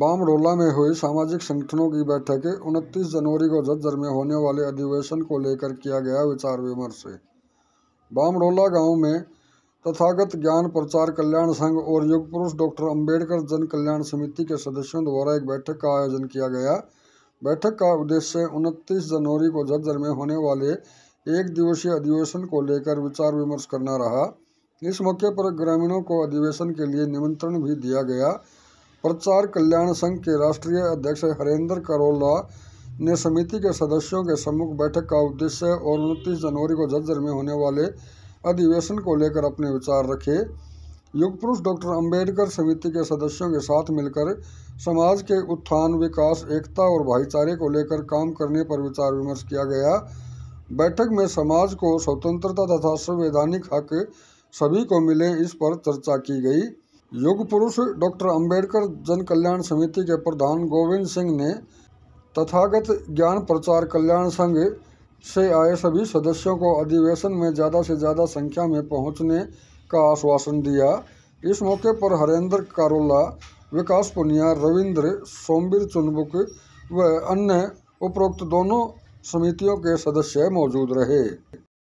बामरोला में हुई सामाजिक संगठनों की बैठक उनतीस जनवरी को झज्जर में होने वाले अधिवेशन को लेकर किया गया विचार विमर्श बामरोला गांव में तथागत ज्ञान प्रचार कल्याण संघ और युग पुरुष डॉक्टर अंबेडकर जन कल्याण समिति के सदस्यों द्वारा एक बैठक का आयोजन किया गया बैठक का उद्देश्य उनतीस जनवरी को झज्जर में होने वाले एक दिवसीय अधिवेशन को लेकर विचार विमर्श करना रहा इस मौके पर ग्रामीणों को अधिवेशन के लिए निमंत्रण भी दिया गया प्रचार कल्याण संघ के राष्ट्रीय अध्यक्ष हरेंद्र करोला ने समिति के सदस्यों के सम्मुख बैठक का उद्देश्य और उनतीस जनवरी को जज्जर में होने वाले अधिवेशन को लेकर अपने विचार रखे युग पुरुष डॉक्टर अंबेडकर समिति के सदस्यों के साथ मिलकर समाज के उत्थान विकास एकता और भाईचारे को लेकर काम करने पर विचार विमर्श किया गया बैठक में समाज को स्वतंत्रता तथा संवैधानिक हक सभी को मिले इस पर चर्चा की गई युग पुरुष डॉक्टर अंबेडकर जन कल्याण समिति के प्रधान गोविंद सिंह ने तथागत ज्ञान प्रचार कल्याण संघ से आए सभी सदस्यों को अधिवेशन में ज़्यादा से ज़्यादा संख्या में पहुंचने का आश्वासन दिया इस मौके पर हरेंद्र कारोला विकास पुनिया रविंद्र सोमवीर चुनबुक व अन्य उपरोक्त दोनों समितियों के सदस्य मौजूद रहे